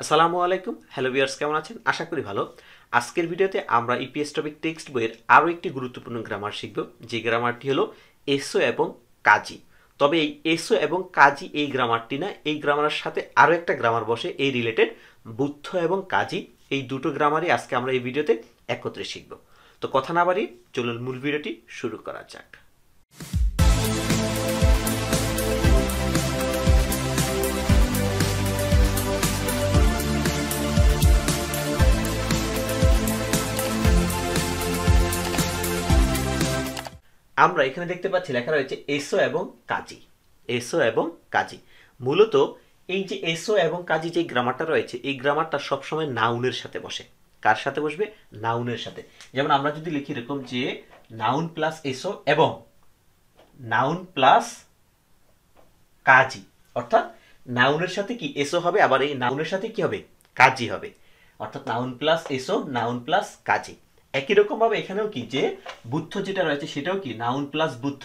আসসালামু আলাইকুম hello viewers কেমন আছেন আশা করি ভালো আজকের ভিডিওতে আমরা ইপিএস টপিক টেক্সট বইয়ের আরও একটি গুরুত্বপূর্ণ গ্রামার শিখব যে গ্রামারটি হলো এসও এবং কাজী তবে এই এসও এবং কাজী এই গ্রামারটি না এই গ্রামারের সাথে আরও একটা গ্রামার বসে এই রিলেটেড বুদ্ধ এবং কাজী এই দুটো গ্রামারই আজকে আমরা এই ভিডিওতে একত্রে শিখব তো কথা না বাড়িয়ে চলুন মূল ভিডিওটি শুরু করা যাক আমরা এখানে দেখতে পাচ্ছি লেখা রয়েছে এসো এবং কাজী এসো এবং কাজী মূলত এই যে এসো এবং কাজী যে গ্রামারটা রয়েছে এই গ্রামারটা সবসময় নাউনের সাথে বসে কার সাথে বসবে নাউনের সাথে যেমন আমরা যদি লিখি এরকম যে নাউন প্লাস এসো এবং নাউন প্লাস কাজী অর্থাৎ নাউনের সাথে কি এসো হবে আবার এই নাউনের সাথে কি হবে কাজী হবে অর্থাৎ নাউন প্লাস এসো নাউন প্লাস কাজী একই ভাবে এখানেও কি যে বুদ্ধ যেটা রয়েছে সেটাও কি নাউন প্লাস বুদ্ধ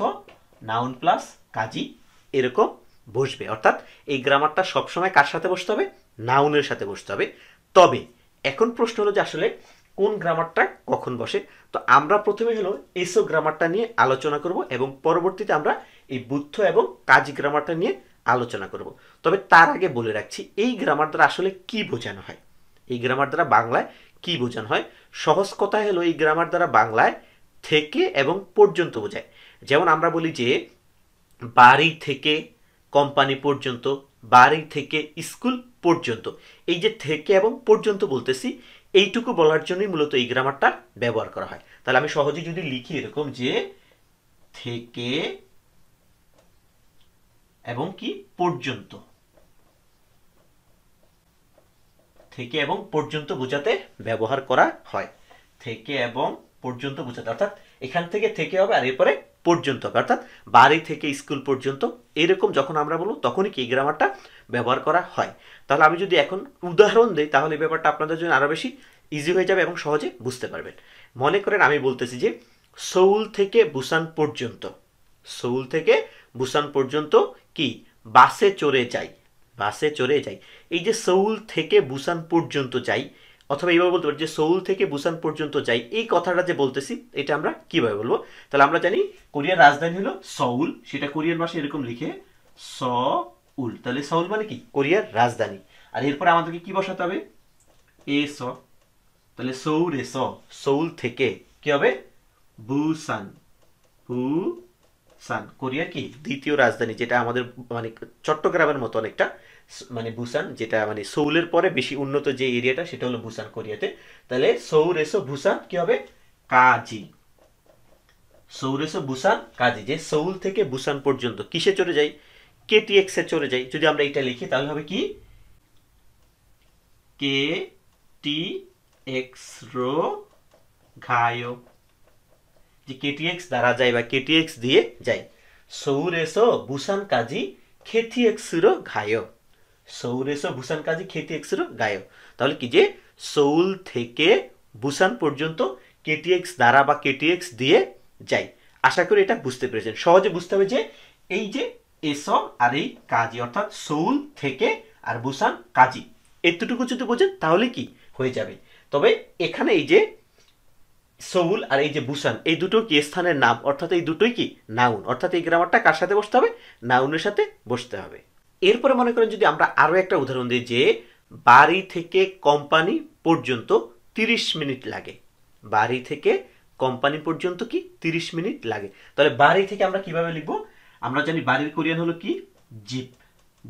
নাউন প্লাস কাজী এরকম বসবে অর্থাৎ এই গ্রামারটা সবসময় কার সাথে বসতে হবে নাউনের সাথে বসতে হবে তবে এখন প্রশ্ন হলো যে আসলে কোন গ্রামারটা কখন বসে তো আমরা প্রথমে হলো এসো গ্রামারটা নিয়ে আলোচনা করব এবং পরবর্তীতে আমরা এই বুদ্ধ এবং কাজী গ্রামারটা নিয়ে আলোচনা করব তবে তার আগে বলে রাখছি এই গ্রামার দ্বারা আসলে কি বোঝানো হয় এই গ্রামার দ্বারা বাংলায় কি বোঝানো হয় সহজ কথা হলো এই গ্রামার দ্বারা বাংলায় থেকে এবং পর্যন্ত বোঝায় যেমন আমরা বলি যে বাড়ি থেকে কোম্পানি পর্যন্ত বাড়ি থেকে স্কুল পর্যন্ত এই যে থেকে এবং পর্যন্ত বলতেছি এইটুকু বলার জন্যই মূলত এই গ্রামারটা ব্যবহার করা হয় তাহলে আমি সহজে যদি লিখি এরকম যে থেকে এবং কি পর্যন্ত থেকে এবং পর্যন্ত বোঝাতে ব্যবহার করা হয় থেকে এবং পর্যন্ত বোঝাতে অর্থাৎ এখান থেকে থেকে হবে আর এরপরে পর্যন্ত হবে অর্থাৎ বাড়ি থেকে স্কুল পর্যন্ত এরকম যখন আমরা বলবো তখনই কি গ্রামারটা ব্যবহার করা হয় তাহলে আমি যদি এখন উদাহরণ দিই তাহলে এই ব্যাপারটা আপনাদের জন্য আরও বেশি ইজি হয়ে যাবে এবং সহজে বুঝতে পারবেন মনে করেন আমি বলতেছি যে সৌল থেকে বুসান পর্যন্ত সৌল থেকে বুসান পর্যন্ত কি বাসে চড়ে যাই বাসে চড়ে যাই এই যে সৌল থেকে বুসান পর্যন্ত যাই অথবা এইভাবে বলতে পারি যে সৌল থেকে বুসান পর্যন্ত যাই এই কথাটা যে বলতেছি এটা আমরা কিভাবে বলবো তাহলে আমরা জানি কোরিয়ার রাজধানী হলো সৌল সেটা কোরিয়ার ভাষায় এরকম লিখে স উল তাহলে সৌল মানে কি কোরিয়ার রাজধানী আর এরপরে আমাদেরকে কি বসাতে হবে এ স তাহলে সৌর এ স সৌল থেকে কি হবে বুসান বু সান কোরিয়ার কি দ্বিতীয় রাজধানী যেটা আমাদের মানে চট্টগ্রামের মতো অনেকটা মানে বুসান যেটা মানে সৌলের পরে বেশি উন্নত যে এরিয়াটা সেটা হলো বুসান কোরিয়াতে তাহলে সৌরেসো বুসান কি হবে কাজী সৌরেশ বুসান কাজী যে সৌল থেকে বুসান পর্যন্ত কিসে চলে যাই কেটিএক্স এ চলে যাই যদি আমরা এটা লিখি তাহলে হবে কি কে টি এক্স রো ঘায়ো যে কেটিএক্স দ্বারা যায় বা কেটিএক্স দিয়ে যায় সৌরেশ ভূষণ কাজী খেথি এক্সর ঘায় সৌরেশ ভূষণ কাজী খেতি এক্সর গায় তাহলে কি যে সৌল থেকে ভূষণ পর্যন্ত কেটিএক্স দ্বারা বা কেটিএক্স দিয়ে যায় আশা করি এটা বুঝতে পেরেছেন সহজে বুঝতে হবে যে এই যে এসব আর এই কাজী অর্থাৎ সৌল থেকে আর ভূষণ কাজী এতটুকু যদি বোঝেন তাহলে কি হয়ে যাবে তবে এখানে এই যে সৌল আর এই যে বুসান এই দুটো কি স্থানের নাম অর্থাৎ এই দুটোই কি নাউন অর্থাৎ এই গ্রামারটা কার সাথে বসতে হবে নাউনের সাথে বসতে হবে এরপরে মনে করেন যদি আমরা আরও একটা উদাহরণ দিই যে বাড়ি থেকে কোম্পানি পর্যন্ত তিরিশ মিনিট লাগে বাড়ি থেকে কোম্পানি পর্যন্ত কি তিরিশ মিনিট লাগে তাহলে বাড়ি থেকে আমরা কিভাবে লিখব আমরা জানি বাড়ির কোরিয়ান হলো কি জিপ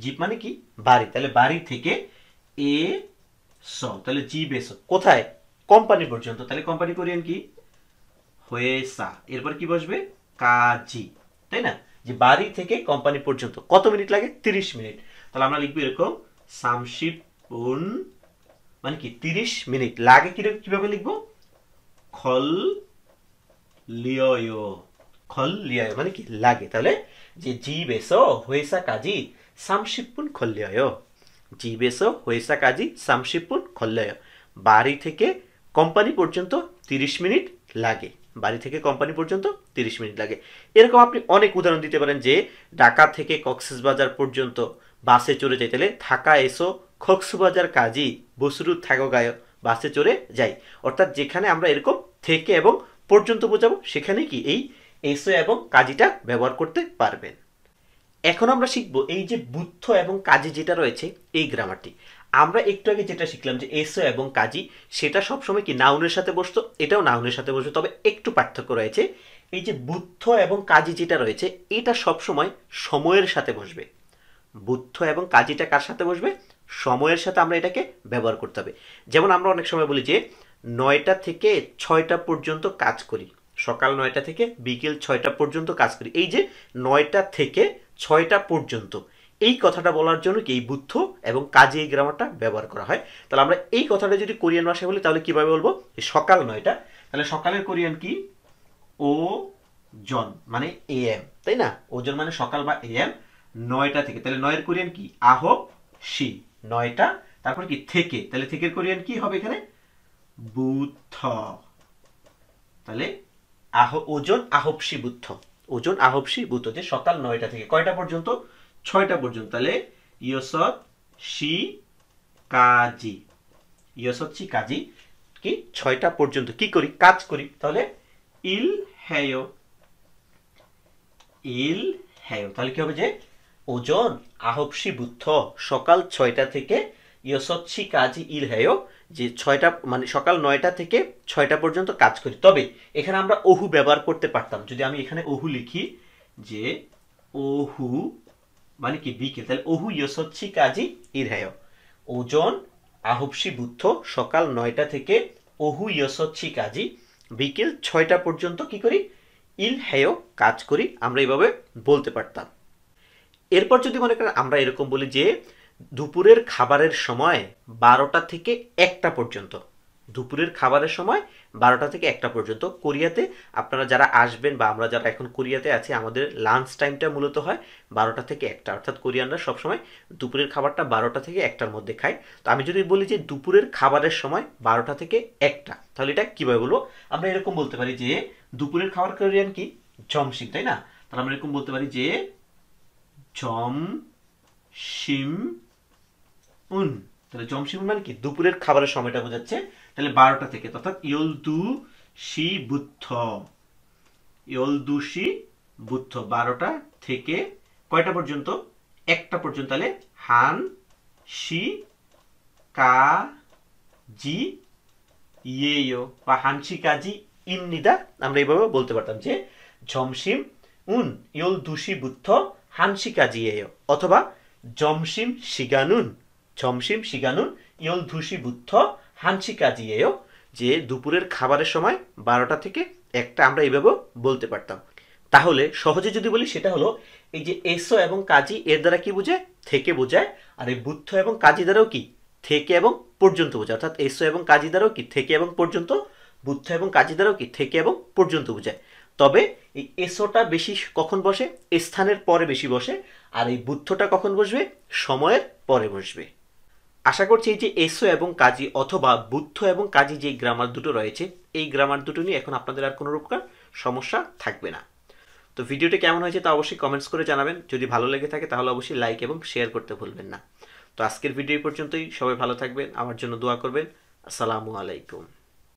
জিপ মানে কি বাড়ি তাহলে বাড়ি থেকে এ স তাহলে জিপ এস কোথায় কোম্পানি পর্যন্ত তাহলে কোম্পানি কোরিয়ান কি হয়েসা এরপর কি বসবে কাজি তাই না যে বাড়ি থেকে কোম্পানি পর্যন্ত কত মিনিট লাগে তিরিশ মিনিট তাহলে আমরা লিখবো এরকম সামশিপুন মানে কি তিরিশ মিনিট লাগে কিভাবে লিখবো খল লিয় খল লিয় মানে কি লাগে তাহলে যে জি বেস হয়েসা কাজি সামশিপুন খল্যয় জি বেস হয়েসা কাজি সামশিপুন খল্যয় বাড়ি থেকে কোম্পানি পর্যন্ত তিরিশ মিনিট লাগে বাড়ি থেকে কোম্পানি পর্যন্ত তিরিশ মিনিট লাগে এরকম আপনি অনেক উদাহরণ দিতে পারেন যে ঢাকা থেকে কক্সবাজার পর্যন্ত বাসে চড়ে তাহলে থাকা এসো কক্সবাজার কাজী বসুরুদ থাকো গায় বাসে চড়ে যাই অর্থাৎ যেখানে আমরা এরকম থেকে এবং পর্যন্ত বোঝাবো সেখানে কি এই এসো এবং কাজীটা ব্যবহার করতে পারবেন এখন আমরা শিখব এই যে বুদ্ধ এবং কাজী যেটা রয়েছে এই গ্রামারটি আমরা একটু আগে যেটা শিখলাম যে এসও এবং কাজী সেটা সবসময় কি নাউনের সাথে বসতো এটাও নাউনের সাথে বসতো তবে একটু পার্থক্য রয়েছে এই যে বুদ্ধ এবং কাজী যেটা রয়েছে এটা সবসময় সময়ের সাথে বসবে বুদ্ধ এবং কাজীটা কার সাথে বসবে সময়ের সাথে আমরা এটাকে ব্যবহার করতে হবে যেমন আমরা অনেক সময় বলি যে নয়টা থেকে ছয়টা পর্যন্ত কাজ করি সকাল নয়টা থেকে বিকেল ছয়টা পর্যন্ত কাজ করি এই যে নয়টা থেকে ছয়টা পর্যন্ত এই কথাটা বলার জন্য কি এই বুদ্ধ এবং কাজে এই গ্রামারটা ব্যবহার করা হয় তাহলে আমরা এই কথাটা যদি কোরিয়ান ভাষায় বলি তাহলে কীভাবে বলবো সকাল নয়টা তাহলে সকালের কোরিয়ান কি ও জন মানে এ এম তাই না ওজন মানে সকাল বা এ এম নয়টা থেকে তাহলে নয়ের কোরিয়ান কি আহ সি নয়টা তারপর কি থেকে তাহলে থেকে কোরিয়ান কি হবে এখানে বুদ্ধ তাহলে আহ ওজন আহপসি বুদ্ধ ওজন আহবসি বুতজে সকাল নয়টা থেকে কয়টা পর্যন্ত ছয়টা পর্যন্ত তাহলে ইয়সৎ সি কাজি ইয়সৎ সি কাজি কি ছয়টা পর্যন্ত কি করি কাজ করি তাহলে ইল হ্যায় ইল হ্যায় তাহলে কি হবে যে ওজন আহবসি বুদ্ধ সকাল ছয়টা থেকে ইয়সৎসি কাজি ইল হ্যায় যে ছয়টা মানে সকাল নয়টা থেকে ছয়টা পর্যন্ত কাজ করি তবে এখানে আমরা অহু ব্যবহার করতে পারতাম যদি আমি এখানে অহু লিখি যে অহু মানে কি বিকেল তাহলে অহু ইয়সচ্ছি কাজই ইরহায় ওজন আহবসি বুদ্ধ সকাল নয়টা থেকে অহু ইয়সচ্ছি কাজই বিকেল ছয়টা পর্যন্ত কি করি ইল হেয় কাজ করি আমরা এইভাবে বলতে পারতাম এরপর যদি মনে করেন আমরা এরকম বলি যে দুপুরের খাবারের সময় বারোটা থেকে একটা পর্যন্ত দুপুরের খাবারের সময় বারোটা থেকে একটা পর্যন্ত কোরিয়াতে আপনারা যারা আসবেন বা আমরা যারা এখন কোরিয়াতে আছি আমাদের লাঞ্চ টাইমটা মূলত হয় বারোটা থেকে একটা অর্থাৎ কোরিয়ানরা সবসময় দুপুরের খাবারটা বারোটা থেকে একটার মধ্যে খায় তো আমি যদি বলি যে দুপুরের খাবারের সময় বারোটা থেকে একটা তাহলে এটা কীভাবে বলবো আমরা এরকম বলতে পারি যে দুপুরের খাবার কোরিয়ান কি জমশিম তাই না তাহলে আমরা এরকম বলতে পারি যে জম শিম উন তাহলে জমশিম মানে কি দুপুরের খাবারের সময়টা বোঝাচ্ছে তাহলে বারোটা থেকে অর্থাৎ ইয়ল দু শি বুদ্ধ ইয়ল দু শি বুদ্ধ বারোটা থেকে কয়টা পর্যন্ত একটা পর্যন্ত তাহলে হান শি কা জি ইয়েও বা হানসি কাজি নিদা আমরা এইভাবে বলতে পারতাম যে ঝমসিম উন ইয়ল দুষি বুদ্ধ হানসি কাজি অথবা জমসিম শিগানুন ধুসি বুদ্ধ হানসি কাজিয়েও যে দুপুরের খাবারের সময় বারোটা থেকে একটা আমরা এইভাবেও বলতে পারতাম তাহলে সহজে যদি বলি সেটা হলো এই যে এসো এবং কাজী এর দ্বারা কি বোঝায় থেকে বোঝায় আর এই বুদ্ধ এবং কাজি দ্বারাও কি থেকে এবং পর্যন্ত বোঝায় অর্থাৎ এসো এবং কাজি দ্বারাও কি থেকে এবং পর্যন্ত বুদ্ধ এবং কাজি দ্বারাও কি থেকে এবং পর্যন্ত বোঝায় তবে এই এসোটা বেশি কখন বসে স্থানের পরে বেশি বসে আর এই বুদ্ধটা কখন বসবে সময়ের পরে বসবে আশা করছি এই যে এসো এবং কাজী অথবা বুদ্ধ এবং কাজী যে গ্রামার দুটো রয়েছে এই গ্রামার দুটো নিয়ে এখন আপনাদের আর কোনো রূপকার সমস্যা থাকবে না তো ভিডিওটি কেমন হয়েছে তা অবশ্যই কমেন্টস করে জানাবেন যদি ভালো লেগে থাকে তাহলে অবশ্যই লাইক এবং শেয়ার করতে ভুলবেন না তো আজকের ভিডিও পর্যন্তই সবাই ভালো থাকবেন আমার জন্য দোয়া করবেন আসসালামু আলাইকুম